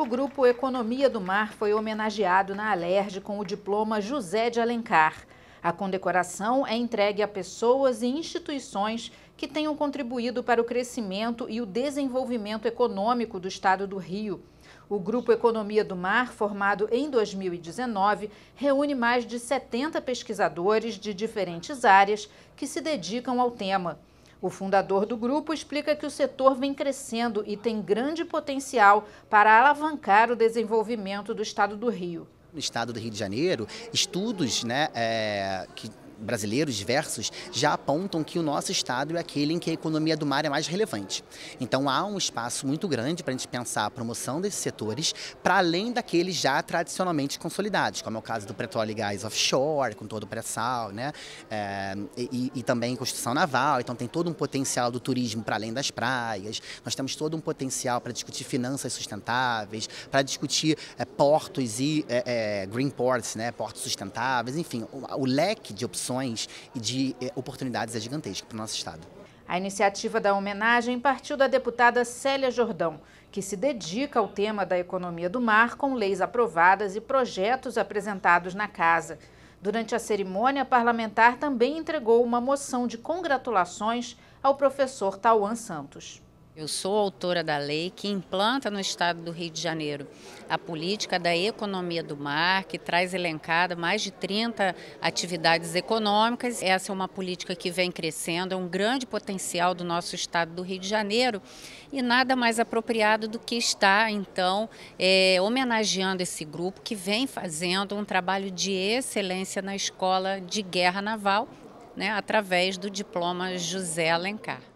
O grupo Economia do Mar foi homenageado na Alerj com o diploma José de Alencar. A condecoração é entregue a pessoas e instituições que tenham contribuído para o crescimento e o desenvolvimento econômico do estado do Rio. O Grupo Economia do Mar, formado em 2019, reúne mais de 70 pesquisadores de diferentes áreas que se dedicam ao tema. O fundador do grupo explica que o setor vem crescendo e tem grande potencial para alavancar o desenvolvimento do estado do Rio no estado do Rio de Janeiro estudos né, é, que brasileiros diversos já apontam que o nosso estado é aquele em que a economia do mar é mais relevante. Então há um espaço muito grande para a gente pensar a promoção desses setores para além daqueles já tradicionalmente consolidados, como é o caso do petróleo e gás offshore, com todo o pré-sal, né? É, e, e também construção naval. Então tem todo um potencial do turismo para além das praias. Nós temos todo um potencial para discutir finanças sustentáveis, para discutir é, portos e é, é, green ports, né? Portos sustentáveis, enfim, o, o leque de opções e de eh, oportunidades é gigantesca para o nosso Estado. A iniciativa da homenagem partiu da deputada Célia Jordão, que se dedica ao tema da economia do mar com leis aprovadas e projetos apresentados na casa. Durante a cerimônia, a parlamentar também entregou uma moção de congratulações ao professor Tauan Santos. Eu sou autora da lei que implanta no estado do Rio de Janeiro a política da economia do mar, que traz elencada mais de 30 atividades econômicas. Essa é uma política que vem crescendo, é um grande potencial do nosso estado do Rio de Janeiro e nada mais apropriado do que estar, então, é, homenageando esse grupo que vem fazendo um trabalho de excelência na escola de guerra naval, né, através do diploma José Alencar.